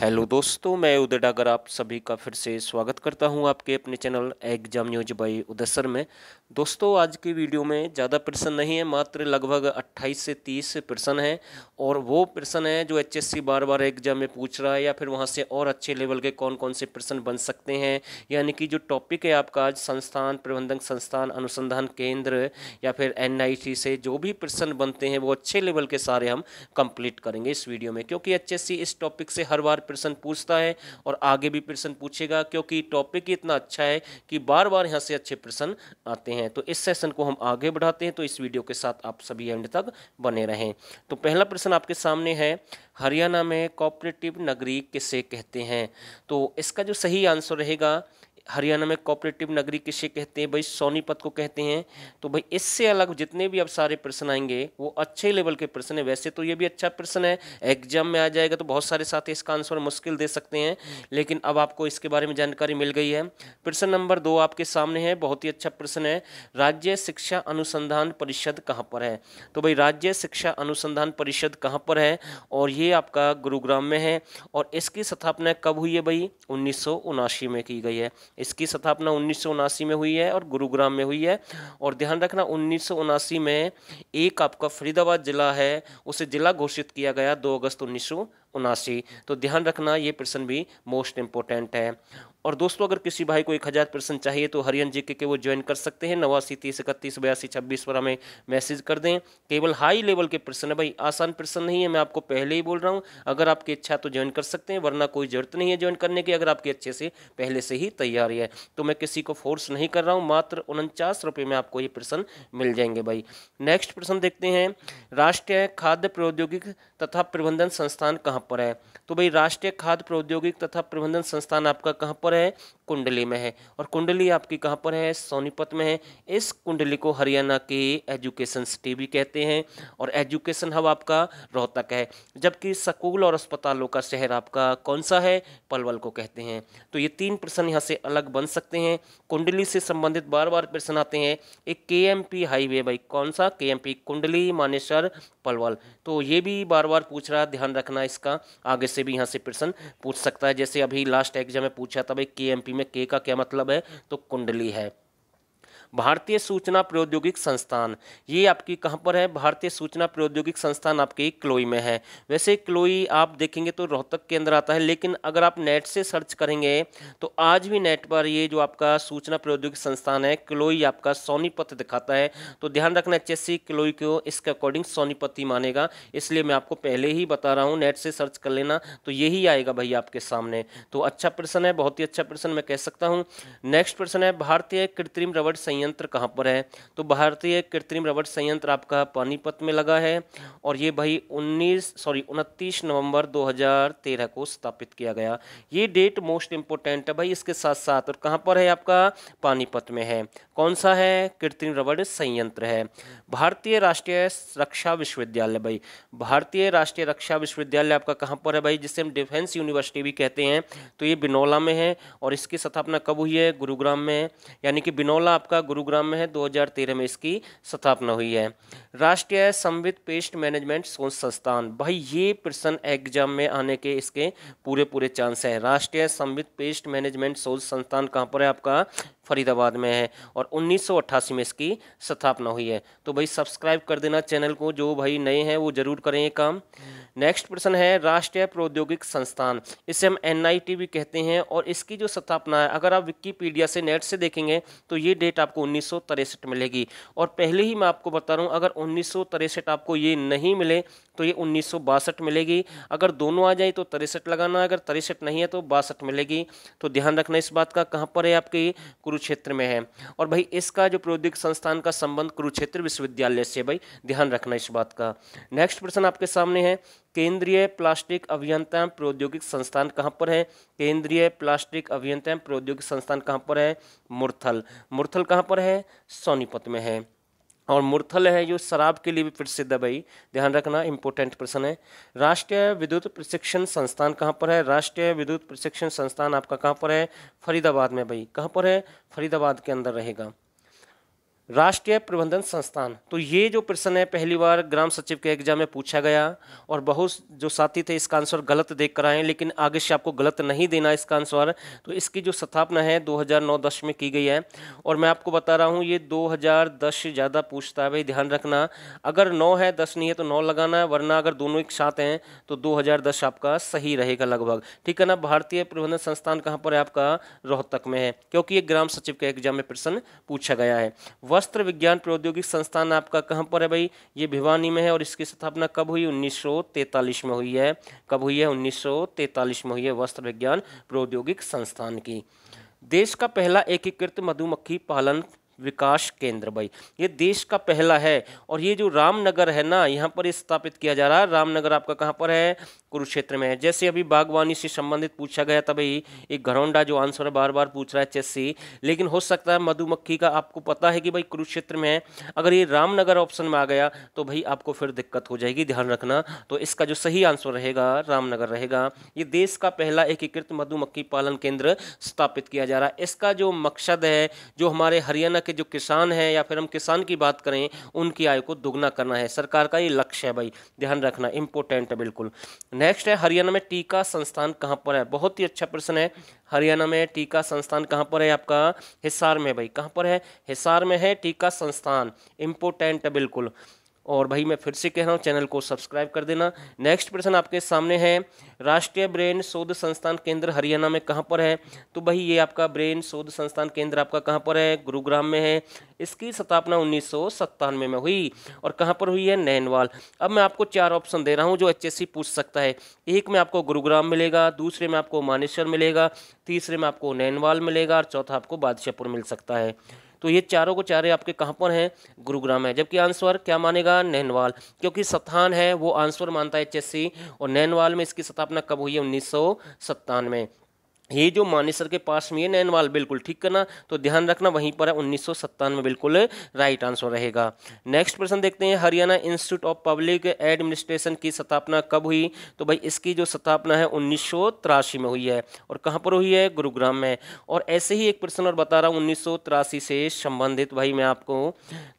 hello दोस्तों मैं उदय डागर आप सभी का फिर से स्वागत करता हूं आपके अपने channel exam news by Uday sir में दोस्तों आज की वीडियो में ज़्यादा प्रश्न नहीं है मात्र लगभग 28 से 30 प्रश्न हैं और वो प्रश्न हैं जो एचएससी बार बार एग्जाम में पूछ रहा है या फिर वहां से और अच्छे लेवल के कौन कौन से प्रश्न बन सकते हैं यानी कि जो टॉपिक है आपका आज संस्थान प्रबंधन संस्थान अनुसंधान केंद्र या फिर एन से जो भी प्रश्न बनते हैं वो अच्छे लेवल के सारे हम कंप्लीट करेंगे इस वीडियो में क्योंकि एच इस टॉपिक से हर बार प्रश्न पूछता है और आगे भी प्रश्न पूछेगा क्योंकि टॉपिक ही इतना अच्छा है कि बार बार यहाँ से अच्छे प्रश्न आते हैं तो इस सेशन को हम आगे बढ़ाते हैं तो इस वीडियो के साथ आप सभी एंड तक बने रहें तो पहला प्रश्न आपके सामने है हरियाणा में कॉपरेटिव नगरी किसे कहते हैं तो इसका जो सही आंसर रहेगा हरियाणा में कॉपरेटिव नगरी किसे कहते हैं भाई सोनीपत को कहते हैं तो भाई इससे अलग जितने भी अब सारे प्रश्न आएंगे वो अच्छे लेवल के प्रश्न है वैसे तो ये भी अच्छा प्रश्न है एग्जाम में आ जाएगा तो बहुत सारे साथी इसका आंसर मुश्किल दे सकते हैं लेकिन अब आपको इसके बारे में जानकारी मिल गई है प्रश्न नंबर दो आपके सामने है बहुत ही अच्छा प्रश्न है राज्य शिक्षा अनुसंधान परिषद कहाँ पर है तो भाई राज्य शिक्षा अनुसंधान परिषद कहाँ पर है और ये आपका गुरुग्राम में है और इसकी स्थापना कब हुई है भाई उन्नीस में की गई है इसकी स्थापना उन्नीस में हुई है और गुरुग्राम में हुई है और ध्यान रखना उन्नीस में एक आपका फरीदाबाद ज़िला है उसे ज़िला घोषित किया गया दो अगस्त उन्नीस तो ध्यान रखना ये प्रश्न भी मोस्ट इम्पोर्टेंट है और दोस्तों अगर किसी भाई को एक हज़ार परसेंट चाहिए तो हरियन जी के वो ज्वाइन कर सकते हैं नवासी तीस इकतीस बयासी छब्बीस पर हमें मैसेज कर दें केवल हाई लेवल के प्रश्न है भाई आसान प्रश्न नहीं है मैं आपको पहले ही बोल रहा हूँ अगर आपकी इच्छा तो ज्वाइन कर सकते हैं वरना कोई ज़रूरत नहीं है ज्वाइन करने की अगर आपकी अच्छे से पहले से ही तैयारी है तो मैं किसी को फोर्स नहीं कर रहा हूँ मात्र उनचास रुपये में आपको ये प्रश्न मिल जाएंगे भाई नेक्स्ट प्रश्न देखते हैं राष्ट्रीय खाद्य प्रौद्योगिक तथा प्रबंधन संस्थान कहाँ पर है तो भाई राष्ट्रीय खाद्य प्रौद्योगिक तथा प्रबंधन संस्थान आपका कहाँ पर है 전에 कुंडली में है और कुंडली आपकी कहाँ पर है सोनीपत में है इस कुंडली को हरियाणा के एजुकेशन सिटी भी कहते हैं और एजुकेशन हब आपका रोहतक है जबकि स्कूल और अस्पतालों का शहर आपका कौन सा है पलवल को कहते हैं तो ये तीन प्रश्न यहाँ से अलग बन सकते हैं कुंडली से संबंधित बार बार प्रश्न आते हैं एक के हाईवे भाई कौन सा के कुंडली मानेसर पलवल तो ये भी बार बार पूछ रहा है ध्यान रखना इसका आगे से भी यहाँ से प्रश्न पूछ सकता है जैसे अभी लास्ट एग्जाम में पूछा था भाई के में के का क्या मतलब है तो कुंडली है भारतीय सूचना प्रौद्योगिक संस्थान ये आपकी कहाँ पर है भारतीय सूचना प्रौद्योगिक संस्थान आपके क्लोई में है वैसे क्लोई आप देखेंगे तो रोहतक के अंदर आता है लेकिन अगर आप नेट से सर्च करेंगे तो आज भी नेट पर ये जो आपका सूचना प्रौद्योगिक संस्थान है क्लोई आपका सोनीपत दिखाता है तो ध्यान रखना एच क्लोई को इसके अकॉर्डिंग सोनीपत ही मानेगा इसलिए मैं आपको पहले ही बता रहा हूँ नेट से सर्च कर लेना तो यही आएगा भाई आपके सामने तो अच्छा प्रश्न है बहुत ही अच्छा प्रश्न मैं कह सकता हूँ नेक्स्ट प्रश्न है भारतीय कृत्रिम रबड़ संयंत्र कहाँ पर है तो भारतीय कृत्रिम रबड़ संयंत्र आपका पानीपत में लगा है और ये भाई 19 सॉरी 29 नवंबर 2013 को स्थापित किया गया ये डेट मोस्ट इम्पोर्टेंट है भाई इसके साथ साथ और कहाँ पर है आपका पानीपत में है कौन सा है कृत्रिम रबड़ संयंत्र है भारतीय राष्ट्रीय रक्षा विश्वविद्यालय भाई भारतीय राष्ट्रीय रक्षा विश्वविद्यालय आपका कहाँ पर है भाई जिसे हम डिफेंस यूनिवर्सिटी भी कहते हैं तो ये बिनौला में है और इसकी स्थापना कब हुई है गुरुग्राम में यानी कि बिनौला आपका गुरुग्राम में है 2013 में इसकी स्थापना हुई है राष्ट्रीय संवित पेस्ट मैनेजमेंट शोध संस्थान भाई ये प्रश्न एग्जाम में आने के इसके पूरे पूरे चांस हैं राष्ट्रीय संवित पेस्ट मैनेजमेंट शोध संस्थान कहाँ पर है आपका फरीदाबाद में है और 1988 में इसकी स्थापना हुई है तो भाई सब्सक्राइब कर देना चैनल को जो भाई नए हैं वो जरूर करें ये काम नेक्स्ट प्रश्न है राष्ट्रीय प्रौद्योगिक संस्थान इसे हम एन भी कहते हैं और इसकी जो स्थापना है अगर आप विकीपीडिया से नेट से देखेंगे तो ये डेट आपको उन्नीस मिलेगी और पहले ही मैं आपको बता रहा हूँ अगर उन्नीस आपको ये नहीं मिले तो ये उन्नीस मिलेगी अगर दोनों आ जाए तो तिरसठ लगाना अगर तिरसठ नहीं है तो बासठ मिलेगी तो ध्यान रखना इस बात का कहाँ पर है आपके कुरुक्षेत्र में है और भाई इसका जो प्रौद्योगिक संस्थान का संबंध कुरुक्षेत्र विश्वविद्यालय से भाई ध्यान रखना इस बात का नेक्स्ट प्रश्न आपके सामने है केंद्रीय प्लास्टिक अभियंता प्रौद्योगिक संस्थान कहाँ पर है केंद्रीय प्लास्टिक अभियंता प्रौद्योगिक संस्थान कहाँ पर है मुरथल मुरथल कहाँ पर है सोनीपत में है और मुरथल है जो शराब के लिए भी प्रसिद्ध है भाई ध्यान रखना इंपॉर्टेंट प्रश्न है राष्ट्रीय विद्युत प्रशिक्षण संस्थान कहाँ पर है राष्ट्रीय विद्युत प्रशिक्षण संस्थान आपका कहाँ पर है फरीदाबाद में भाई कहाँ पर है फरीदाबाद के अंदर रहेगा राष्ट्रीय प्रबंधन संस्थान तो ये जो प्रश्न है पहली बार ग्राम सचिव के एग्जाम में पूछा गया और बहुत जो साथी थे इसका आंसर गलत देख कर आए लेकिन आगे से आपको गलत नहीं देना इसका आंसर तो इसकी जो स्थापना है 2009-10 में की गई है और मैं आपको बता रहा हूँ ये 2010 से ज़्यादा पूछता है भाई ध्यान रखना अगर नौ है दस नहीं है तो नौ लगाना है वरना अगर दोनों एक साथ हैं तो दो आपका सही रहेगा लगभग ठीक है ना भारतीय प्रबंधन संस्थान कहाँ पर है आपका रोहतक में है क्योंकि ये ग्राम सचिव के एग्जाम में प्रश्न पूछा गया है वस्त्र विज्ञान प्रौद्योगिक संस्थान आपका कहाँ पर है भाई ये भिवानी में है और इसकी स्थापना कब हुई उन्नीस में हुई है कब हुई है उन्नीस में हुई है वस्त्र विज्ञान प्रौद्योगिक संस्थान की देश का पहला एकीकृत मधुमक्खी पालन विकास केंद्र भाई ये देश का पहला है और ये जो रामनगर है ना यहाँ पर स्थापित किया जा रहा है रामनगर आपका कहाँ पर है कुरुक्षेत्र में है जैसे अभी बागवानी से संबंधित पूछा गया था भाई एक घरौंडा जो आंसर है बार बार पूछ रहा है चेस्सी लेकिन हो सकता है मधुमक्खी का आपको पता है कि भाई कुरुक्षेत्र में है अगर ये रामनगर ऑप्शन में आ गया तो भाई आपको फिर दिक्कत हो जाएगी ध्यान रखना तो इसका जो सही आंसर रहेगा रामनगर रहेगा ये देश का पहला एकीकृत मधुमक्खी पालन केंद्र स्थापित किया जा रहा है इसका जो मकसद है जो हमारे हरियाणा के जो किसान हैं या फिर हम किसान की बात करें उनकी आय को दुगना करना है सरकार का ये लक्ष्य है भाई ध्यान रखना इंपॉर्टेंट है बिल्कुल नेक्स्ट है हरियाणा में टीका संस्थान कहाँ पर है बहुत ही अच्छा प्रश्न है हरियाणा में टीका संस्थान कहाँ पर है आपका हिसार में भाई कहाँ पर है हिसार में है टीका संस्थान इंपोर्टेंट है बिल्कुल और भाई मैं फिर से कह रहा हूँ चैनल को सब्सक्राइब कर देना नेक्स्ट प्रश्न आपके सामने है राष्ट्रीय ब्रेन शोध संस्थान केंद्र हरियाणा में कहाँ पर है तो भाई ये आपका ब्रेन शोध संस्थान केंद्र आपका कहाँ पर है गुरुग्राम में है इसकी स्थापना उन्नीस में हुई और कहाँ पर हुई है नैनवाल अब मैं आपको चार ऑप्शन दे रहा हूँ जो एच पूछ सकता है एक में आपको गुरुग्राम मिलेगा दूसरे में आपको मानेश्वर मिलेगा तीसरे में आपको नैनवाल मिलेगा और चौथा आपको बादशाहपुर मिल सकता है तो ये चारों को चारे आपके कहाँ पर हैं गुरुग्राम है जबकि आंसर क्या मानेगा नैनवाल क्योंकि स्थान है वो आंसर मानता है एच और नैनवाल में इसकी स्थापना कब हुई है उन्नीस सौ सत्तानवे ये जो मानेसर के पास में है नैनवाल बिल्कुल ठीक करना तो ध्यान रखना वहीं पर है उन्नीस बिल्कुल राइट आंसर रहेगा नेक्स्ट प्रश्न देखते हैं Haryana institute of public administration की स्थापना कब हुई तो भाई इसकी जो स्थापना है उन्नीस में हुई है और कहाँ पर हुई है गुरुग्राम में और ऐसे ही एक प्रश्न और बता रहा हूँ उन्नीस से संबंधित भाई मैं आपको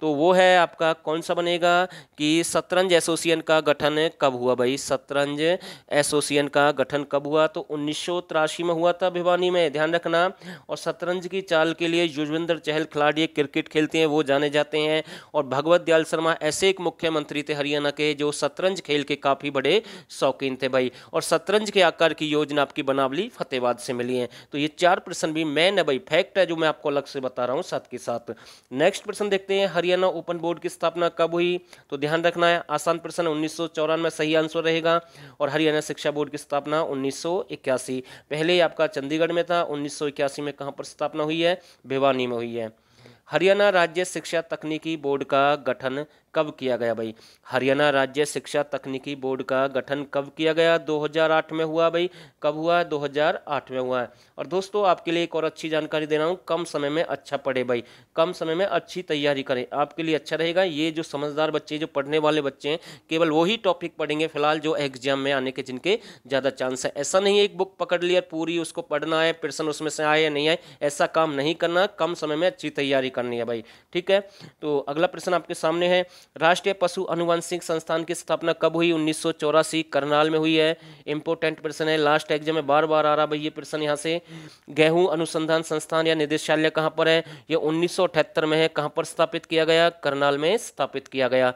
तो वो है आपका कौन सा बनेगा कि शतरंज एसोसिएशन का गठन कब हुआ भाई शतरंज एसोसिएशन का गठन कब हुआ तो उन्नीस में हुआ था भिवानी में ध्यान रखना और शतरंज की चाल के लिए युजवेंद्र चहल खिलाड़ी क्रिकेट खेलते हैं वो जाने जाते हैं और भगवत दयाल शर्मा ऐसे एक मुख्यमंत्री थे हरियाणा के जो शतरंज खेल के काफ़ी बड़े शौकीन थे भाई और शतरंज के आकार की योजना आपकी बनावली फतेहबाद से मिली है तो ये चार प्रश्न भी मैन है भाई फैक्ट है जो मैं आपको अलग से बता रहा हूँ साथ के साथ नेक्स्ट प्रश्न देखते हैं हरियाणा ओपन बोर्ड की स्थापना कब हुई तो ध्यान रखना है आसान प्रश्न उन्नीस सही आंसर रहेगा और हरियाणा शिक्षा बोर्ड की स्थापना उन्नीस पहले आपका चंडीगढ़ में था उन्नीस में कहाँ पर स्थापना हुई है भिवानी में हुई है हरियाणा राज्य शिक्षा तकनीकी बोर्ड का गठन कब किया गया भाई हरियाणा राज्य शिक्षा तकनीकी बोर्ड का गठन कब किया गया 2008 में हुआ भाई कब हुआ 2008 में हुआ है और दोस्तों आपके लिए एक और अच्छी जानकारी दे रहा हूँ कम समय में अच्छा पढ़े भाई कम समय में अच्छी तैयारी करें आपके लिए अच्छा रहेगा ये जो समझदार बच्चे जो पढ़ने वाले बच्चे हैं केवल वही टॉपिक पढ़ेंगे फिलहाल जो एग्जाम में आने के जिनके ज़्यादा चांस है ऐसा नहीं एक बुक पकड़ लिया पूरी उसको पढ़ना है प्रश्न उसमें से आए या नहीं आए ऐसा काम नहीं करना कम समय में अच्छी तैयारी करनी है भाई ठीक है तो अगला प्रश्न आपके सामने है राष्ट्रीय पशु अनुवंशिक संस्थान की स्थापना कब हुई उन्नीस करनाल में हुई है इंपॉर्टेंट प्रश्न है लास्ट एग्जाम में बार बार आ रहा भाई ये प्रश्न यहाँ से गेहूं अनुसंधान संस्थान या निदेशालय कहाँ पर है यह उन्नीस में है कहाँ पर स्थापित किया गया करनाल में स्थापित किया गया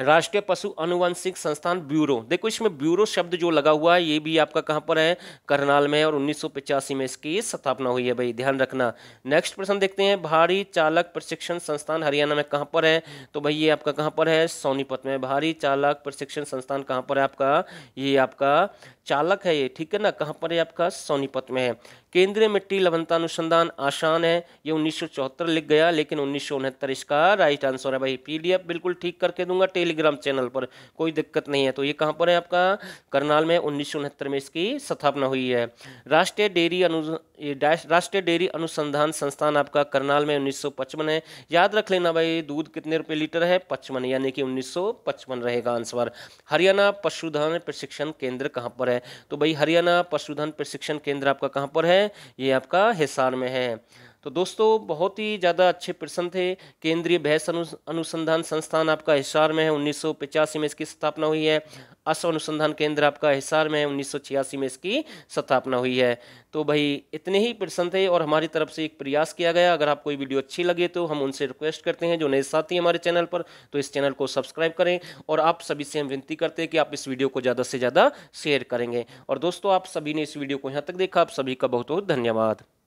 राष्ट्रीय पशु अनुवंशिक संस्थान ब्यूरो देखो इसमें ब्यूरो शब्द जो लगा हुआ है ये भी आपका कहाँ पर है करनाल में और उन्नीस में इसकी स्थापना हुई है भाई ध्यान रखना नेक्स्ट प्रश्न देखते हैं भारी चालक प्रशिक्षण संस्थान हरियाणा में कहाँ पर है तो भाई ये आपका कहाँ पर है सोनीपत में भारी चालक प्रशिक्षण संस्थान कहाँ पर है आपका ये आपका चालक है ये ठीक है ना कहाँ पर है आपका सोनीपत में है केंद्रीय मिट्टी लवनता अनुसंधान आसान है ये उन्नीस लिख गया लेकिन उन्नीस इसका राइट आंसर है भाई पीडीएफ बिल्कुल ठीक करके दूंगा टेलीग्राम चैनल पर कोई दिक्कत नहीं है तो ये कहाँ पर है आपका करनाल में उन्नीस में इसकी स्थापना हुई है राष्ट्रीय डेयरी अनु राष्ट्रीय डेयरी अनुसंधान संस्थान आपका करनाल में उन्नीस है याद रख लेना भाई दूध कितने रुपए लीटर है पचपन यानी कि उन्नीस रहेगा आंसर हरियाणा पशुधन प्रशिक्षण केंद्र कहाँ पर है तो भाई हरियाणा पशुधन प्रशिक्षण केंद्र आपका कहाँ पर है ये आपका हिसार में है तो दोस्तों बहुत ही ज़्यादा अच्छे प्रश्न थे केंद्रीय बहस अनु, अनुसंधान संस्थान आपका हिसार में है उन्नीस में इसकी स्थापना हुई है अश्व अनुसंधान केंद्र आपका हिसार में है उन्नीस में इसकी स्थापना हुई है तो भाई इतने ही प्रश्न थे और हमारी तरफ से एक प्रयास किया गया अगर आपको वीडियो अच्छी लगे तो हम उनसे रिक्वेस्ट करते हैं जो नए साथी हमारे चैनल पर तो इस चैनल को सब्सक्राइब करें और आप सभी से हम विनती करते हैं कि आप इस वीडियो को ज़्यादा से ज़्यादा शेयर करेंगे और दोस्तों आप सभी ने इस वीडियो को यहाँ तक देखा आप सभी का बहुत बहुत धन्यवाद